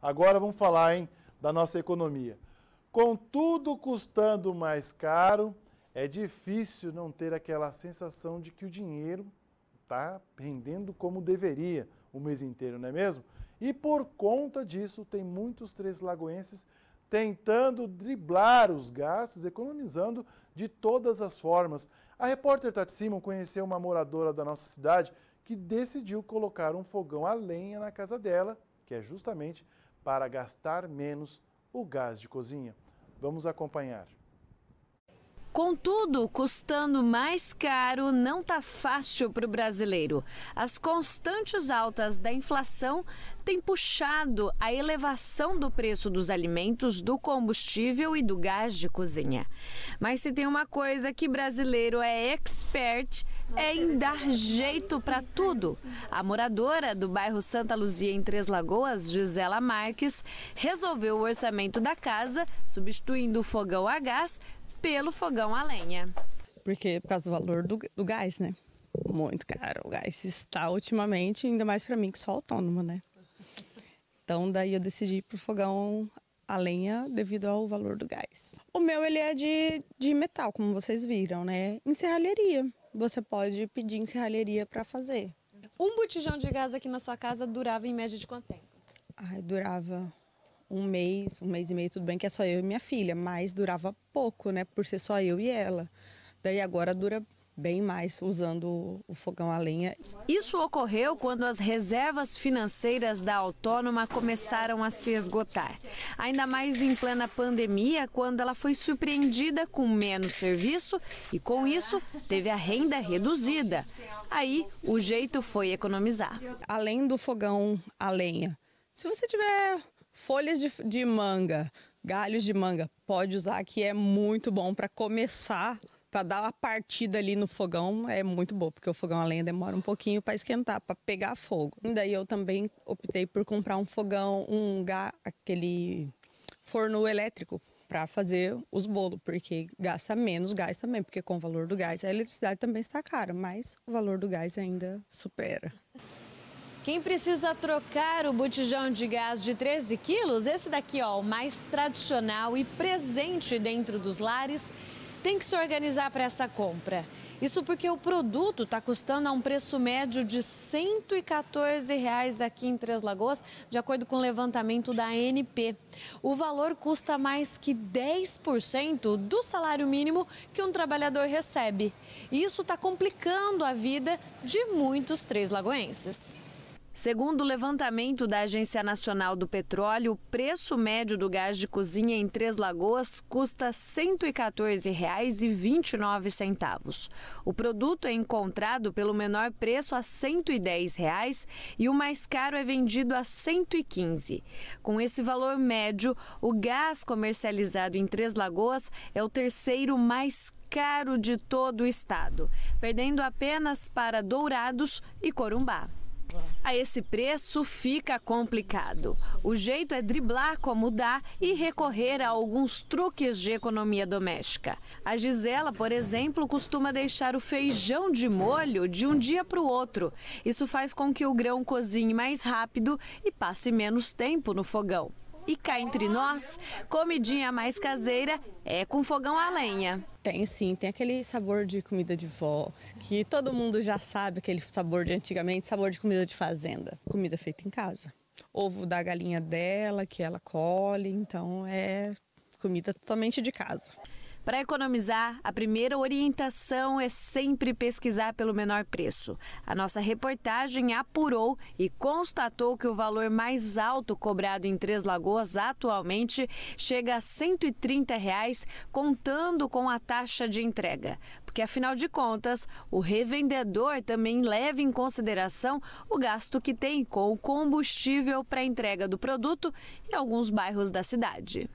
Agora vamos falar hein, da nossa economia. Com tudo custando mais caro, é difícil não ter aquela sensação de que o dinheiro está rendendo como deveria o mês inteiro, não é mesmo? E por conta disso, tem muitos três lagoenses tentando driblar os gastos, economizando de todas as formas. A repórter Tati Simon conheceu uma moradora da nossa cidade que decidiu colocar um fogão a lenha na casa dela, que é justamente para gastar menos o gás de cozinha. Vamos acompanhar. Contudo, custando mais caro, não está fácil para o brasileiro. As constantes altas da inflação têm puxado a elevação do preço dos alimentos, do combustível e do gás de cozinha. Mas se tem uma coisa que brasileiro é expert é em dar jeito para tudo. A moradora do bairro Santa Luzia, em Três Lagoas, Gisela Marques, resolveu o orçamento da casa, substituindo o fogão a gás pelo fogão a lenha. Porque por causa do valor do, do gás, né? Muito caro o gás está ultimamente, ainda mais para mim que sou autônoma, né? Então daí eu decidi pro fogão a lenha devido ao valor do gás. O meu ele é de, de metal, como vocês viram, né? Em serralheria você pode pedir serralheria para fazer. Um botijão de gás aqui na sua casa durava em média de quanto tempo? Ai, durava um mês, um mês e meio, tudo bem que é só eu e minha filha, mas durava pouco, né, por ser só eu e ela. Daí agora dura bem mais usando o fogão a lenha. Isso ocorreu quando as reservas financeiras da autônoma começaram a se esgotar. Ainda mais em plena pandemia, quando ela foi surpreendida com menos serviço e, com isso, teve a renda reduzida. Aí, o jeito foi economizar. Além do fogão a lenha, se você tiver folhas de, de manga, galhos de manga, pode usar que é muito bom para começar para dar uma partida ali no fogão é muito bom porque o fogão a lenha demora um pouquinho para esquentar, para pegar fogo. E daí eu também optei por comprar um fogão, um aquele forno elétrico para fazer os bolos, porque gasta menos gás também, porque com o valor do gás a eletricidade também está cara, mas o valor do gás ainda supera. Quem precisa trocar o botijão de gás de 13 quilos, esse daqui, ó, o mais tradicional e presente dentro dos lares, tem que se organizar para essa compra. Isso porque o produto está custando a um preço médio de R$ 114,00 aqui em Três Lagoas, de acordo com o levantamento da ANP. O valor custa mais que 10% do salário mínimo que um trabalhador recebe. E isso está complicando a vida de muitos três lagoenses. Segundo o levantamento da Agência Nacional do Petróleo, o preço médio do gás de cozinha em Três Lagoas custa R$ 114,29. O produto é encontrado pelo menor preço a R$ 110,00 reais, e o mais caro é vendido a R$ 115,00. Com esse valor médio, o gás comercializado em Três Lagoas é o terceiro mais caro de todo o estado, perdendo apenas para Dourados e Corumbá. A esse preço fica complicado. O jeito é driblar como dá e recorrer a alguns truques de economia doméstica. A Gisela, por exemplo, costuma deixar o feijão de molho de um dia para o outro. Isso faz com que o grão cozinhe mais rápido e passe menos tempo no fogão. E cá entre nós, comidinha mais caseira é com fogão a lenha. Tem sim, tem aquele sabor de comida de vó, que todo mundo já sabe aquele sabor de antigamente, sabor de comida de fazenda. Comida feita em casa. Ovo da galinha dela, que ela colhe, então é comida totalmente de casa. Para economizar, a primeira orientação é sempre pesquisar pelo menor preço. A nossa reportagem apurou e constatou que o valor mais alto cobrado em Três Lagoas atualmente chega a R$ 130, reais, contando com a taxa de entrega. Porque, afinal de contas, o revendedor também leva em consideração o gasto que tem com o combustível para a entrega do produto em alguns bairros da cidade.